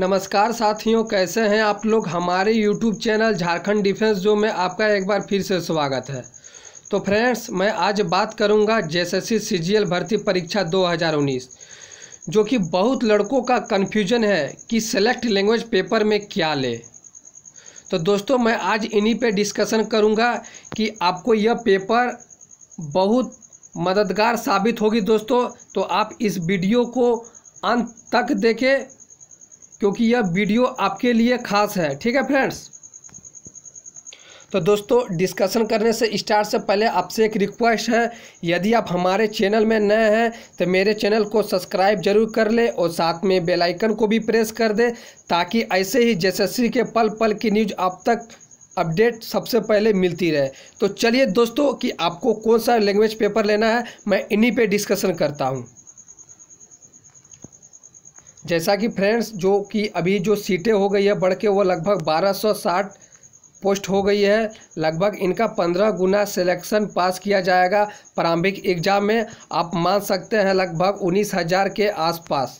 नमस्कार साथियों कैसे हैं आप लोग हमारे यूट्यूब चैनल झारखंड डिफेंस जो में आपका एक बार फिर से स्वागत है तो फ्रेंड्स मैं आज बात करूंगा जेएसएससी सीजीएल भर्ती परीक्षा 2019 जो कि बहुत लड़कों का कन्फ्यूजन है कि सेलेक्ट लैंग्वेज पेपर में क्या ले तो दोस्तों मैं आज इन्हीं पे डिस्कशन करूँगा कि आपको यह पेपर बहुत मददगार साबित होगी दोस्तों तो आप इस वीडियो को अंत तक देखें क्योंकि यह वीडियो आपके लिए खास है ठीक है फ्रेंड्स तो दोस्तों डिस्कशन करने से स्टार्ट से पहले आपसे एक रिक्वेस्ट है यदि आप हमारे चैनल में नए हैं तो मेरे चैनल को सब्सक्राइब जरूर कर लें और साथ में बेल आइकन को भी प्रेस कर दें ताकि ऐसे ही जैसे के पल पल की न्यूज़ आप तक अपडेट सबसे पहले मिलती रहे तो चलिए दोस्तों कि आपको कौन सा लैंग्वेज पेपर लेना है मैं इन्हीं पर डिस्कशन करता हूँ जैसा कि फ्रेंड्स जो कि अभी जो सीटें हो गई है बढ़ के वो लगभग 1260 पोस्ट हो गई है लगभग इनका पंद्रह गुना सिलेक्शन पास किया जाएगा प्रारंभिक एग्ज़ाम में आप मान सकते हैं लगभग उन्नीस हज़ार के आसपास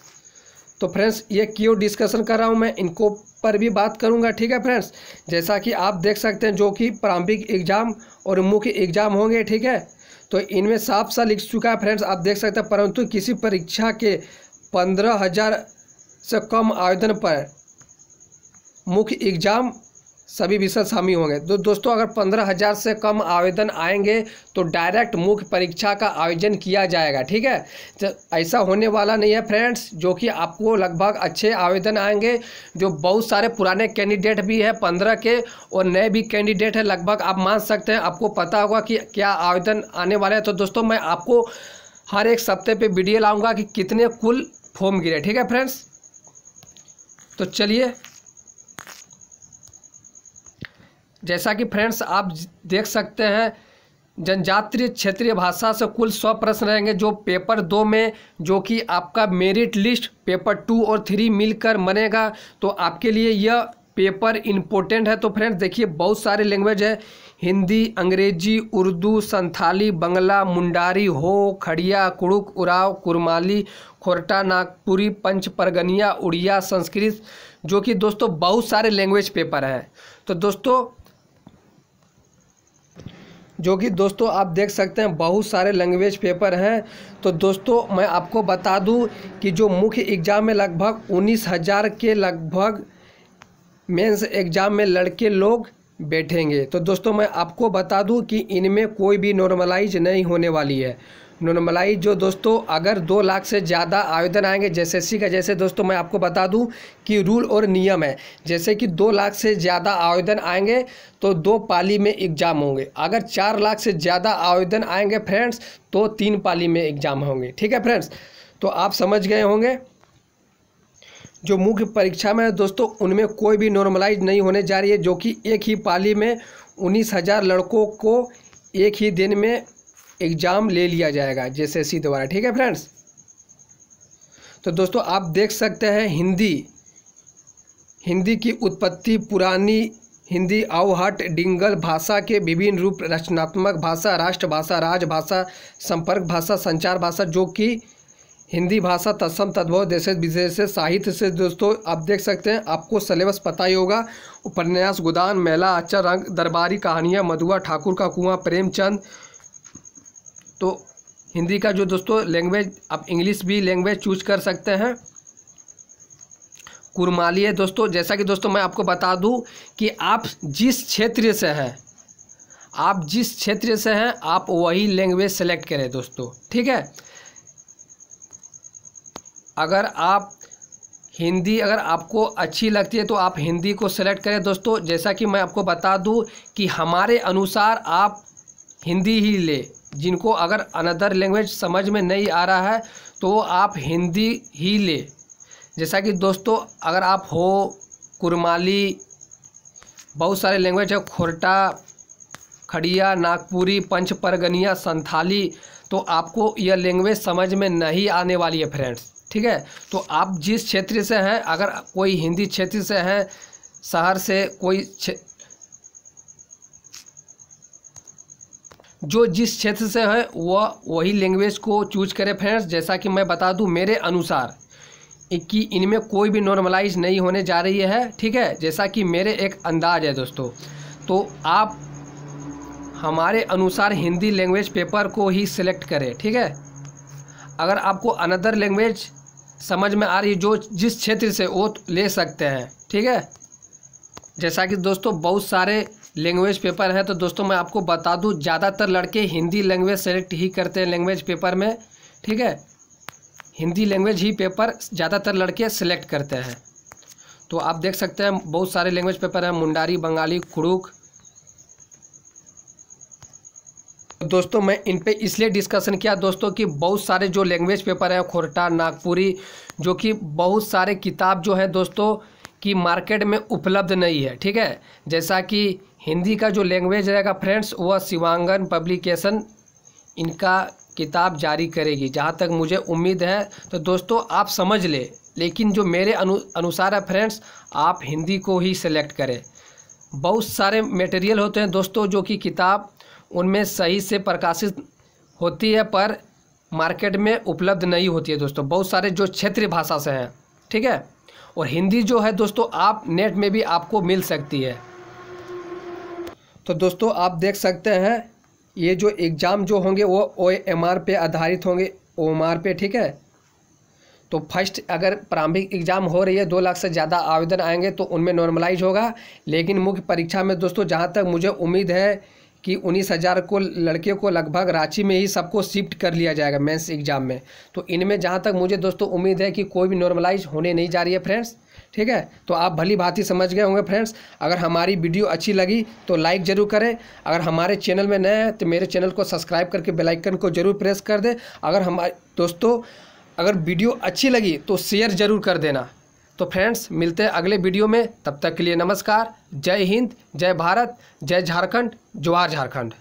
तो फ्रेंड्स ये क्यों डिस्कशन कर रहा हूँ मैं इनको पर भी बात करूँगा ठीक है फ्रेंड्स जैसा कि आप देख सकते हैं जो कि प्रारंभिक एग्ज़ाम और मुख्य एग्ज़ाम होंगे ठीक है तो इनमें साफ सा लिख चुका है फ्रेंड्स आप देख सकते हैं परंतु किसी परीक्षा के पंद्रह हज़ार से कम आवेदन पर मुख्य एग्जाम सभी विषय शामिल होंगे तो दोस्तों अगर पंद्रह हज़ार से कम आवेदन आएंगे तो डायरेक्ट मुख्य परीक्षा का आयोजन किया जाएगा ठीक है तो ऐसा होने वाला नहीं है फ्रेंड्स जो कि आपको लगभग अच्छे आवेदन आएंगे जो बहुत सारे पुराने कैंडिडेट भी हैं पंद्रह के और नए भी कैंडिडेट हैं लगभग आप मान सकते हैं आपको पता होगा कि क्या आवेदन आने वाला है तो दोस्तों मैं आपको हर एक सप्ते पर वीडियो लाऊँगा कि कितने कुल फॉर्म गिरे ठीक है फ्रेंड्स तो चलिए जैसा कि फ्रेंड्स आप देख सकते हैं जनजातीय क्षेत्रीय भाषा से कुल सौ प्रश्न रहेंगे जो पेपर दो में जो कि आपका मेरिट लिस्ट पेपर टू और थ्री मिलकर बनेगा तो आपके लिए यह पेपर इम्पोर्टेंट है तो फ्रेंड्स देखिए बहुत सारे लैंग्वेज है हिंदी अंग्रेजी उर्दू संथाली बंगला मुंडारी हो खड़िया कुड़ुक उराव कुरमाली खोरटा नागपुरी पंच परगनिया उड़िया संस्कृत जो कि दोस्तों बहुत सारे लैंग्वेज पेपर हैं तो दोस्तों जो कि दोस्तों आप देख सकते हैं बहुत सारे लैंग्वेज पेपर हैं तो दोस्तों मैं आपको बता दूं कि जो मुख्य एग्ज़ाम में लगभग उन्नीस हज़ार के लगभग मेंस एग्ज़ाम में लड़के लोग बैठेंगे तो दोस्तों मैं आपको बता दूं कि इनमें कोई भी नॉर्मलाइज नहीं होने वाली है नॉर्मलाइज जो दोस्तों अगर दो लाख से ज़्यादा आवेदन आएंगे सी का जैसे दोस्तों मैं आपको बता दूं कि रूल और नियम है जैसे कि दो लाख से ज़्यादा आवेदन आएंगे तो दो पाली में एग्ज़ाम होंगे अगर चार लाख से ज़्यादा आवेदन आएंगे फ्रेंड्स तो तीन पाली में एग्ज़ाम होंगे ठीक है फ्रेंड्स तो आप समझ गए होंगे जो मुख्य परीक्षा में है दोस्तों उनमें कोई भी नॉर्मलाइज नहीं होने जा रही है जो कि एक ही पाली में उन्नीस हज़ार लड़कों को एक ही दिन में एग्ज़ाम ले लिया जाएगा जैसे सी द्वारा ठीक है फ्रेंड्स तो दोस्तों आप देख सकते हैं हिंदी हिंदी की उत्पत्ति पुरानी हिंदी आउहट डिंगल भाषा के विभिन्न रूप रचनात्मक भाषा राष्ट्रभाषा राजभाषा संपर्क भाषा संचार भाषा जो कि हिंदी भाषा तत्सम तद्भव देश विदेश से साहित्य से दोस्तों आप देख सकते हैं आपको सिलेबस पता ही होगा उपन्यास गोदान मेला अच्छा रंग दरबारी कहानियाँ मधुआ ठाकुर का कुआं प्रेमचंद तो हिंदी का जो दोस्तों लैंग्वेज आप इंग्लिश भी लैंग्वेज चूज कर सकते हैं कुरमाली है दोस्तों जैसा कि दोस्तों मैं आपको बता दूं कि आप जिस क्षेत्र से हैं आप जिस क्षेत्र से हैं आप वही लैंग्वेज सेलेक्ट करें दोस्तों ठीक है अगर आप हिंदी अगर आपको अच्छी लगती है तो आप हिंदी को सेलेक्ट करें दोस्तों जैसा कि मैं आपको बता दूं कि हमारे अनुसार आप हिंदी ही ले जिनको अगर अनदर लैंग्वेज समझ में नहीं आ रहा है तो आप हिंदी ही ले जैसा कि दोस्तों अगर आप हो कुरमाली बहुत सारे लैंग्वेज है खोरटा खड़िया नागपुरी पंच परगनिया संथाली तो आपको यह लैंग्वेज समझ में नहीं आने वाली है फ्रेंड्स ठीक है तो आप जिस क्षेत्र से हैं अगर कोई हिंदी क्षेत्र से हैं शहर से कोई जो जिस क्षेत्र से है वह वही लैंग्वेज को चूज करें फ्रेंड्स जैसा कि मैं बता दूं मेरे अनुसार कि इनमें कोई भी नॉर्मलाइज नहीं होने जा रही है ठीक है जैसा कि मेरे एक अंदाज है दोस्तों तो आप हमारे अनुसार हिंदी लैंग्वेज पेपर को ही सिलेक्ट करें ठीक है अगर आपको अनदर लैंग्वेज समझ में आ रही जो जिस क्षेत्र से वो ले सकते हैं ठीक है जैसा कि दोस्तों बहुत सारे लैंग्वेज पेपर हैं तो दोस्तों मैं आपको बता दूं ज़्यादातर लड़के हिंदी लैंग्वेज सेलेक्ट ही करते हैं लैंग्वेज पेपर में ठीक है हिंदी लैंग्वेज ही पेपर ज़्यादातर लड़के सेलेक्ट करते हैं तो आप देख सकते हैं बहुत सारे लैंग्वेज पेपर हैं मुंडारी बंगाली कुड़ुक दोस्तों मैं इन पे इसलिए डिस्कशन किया दोस्तों कि बहुत सारे जो लैंग्वेज पेपर हैं खोरटा नागपुरी जो कि बहुत सारे किताब जो है दोस्तों कि मार्केट में उपलब्ध नहीं है ठीक है जैसा कि हिंदी का जो लैंग्वेज रहेगा फ्रेंड्स वह शिवांगन पब्लिकेशन इनका किताब जारी करेगी जहाँ तक मुझे उम्मीद है तो दोस्तों आप समझ ले लेकिन जो मेरे अनु अनुसार है फ्रेंड्स आप हिंदी को ही सेलेक्ट करें बहुत सारे मटेरियल होते हैं दोस्तों जो कि किताब उनमें सही से प्रकाशित होती है पर मार्केट में उपलब्ध नहीं होती है दोस्तों बहुत सारे जो क्षेत्रीय भाषा से हैं ठीक है और हिंदी जो है दोस्तों आप नेट में भी आपको मिल सकती है तो दोस्तों आप देख सकते हैं ये जो एग्ज़ाम जो होंगे वो ओ एम आर पे आधारित होंगे ओ एम आर पे ठीक है तो फर्स्ट अगर प्रारंभिक एग्ज़ाम हो रही है दो लाख से ज़्यादा आवेदन आएंगे तो उनमें नॉर्मलाइज होगा लेकिन मुख्य परीक्षा में दोस्तों जहाँ तक मुझे उम्मीद है कि उन्नीस हज़ार को लड़के को लगभग रांची में ही सबको शिफ्ट कर लिया जाएगा मेंस एग्ज़ाम में तो इनमें जहाँ तक मुझे दोस्तों उम्मीद है कि कोई भी नॉर्मलाइज होने नहीं जा रही है फ्रेंड्स ठीक है तो आप भली भांति समझ गए होंगे फ्रेंड्स अगर हमारी वीडियो अच्छी लगी तो लाइक ज़रूर करें अगर हमारे चैनल में नए हैं तो मेरे चैनल को सब्सक्राइब करके बेलाइकन को ज़रूर प्रेस कर दें अगर हमारे दोस्तों अगर वीडियो अच्छी लगी तो शेयर ज़रूर कर देना तो फ्रेंड्स मिलते हैं अगले वीडियो में तब तक के लिए नमस्कार जय हिंद जय भारत जय झारखंड ज्वार झारखंड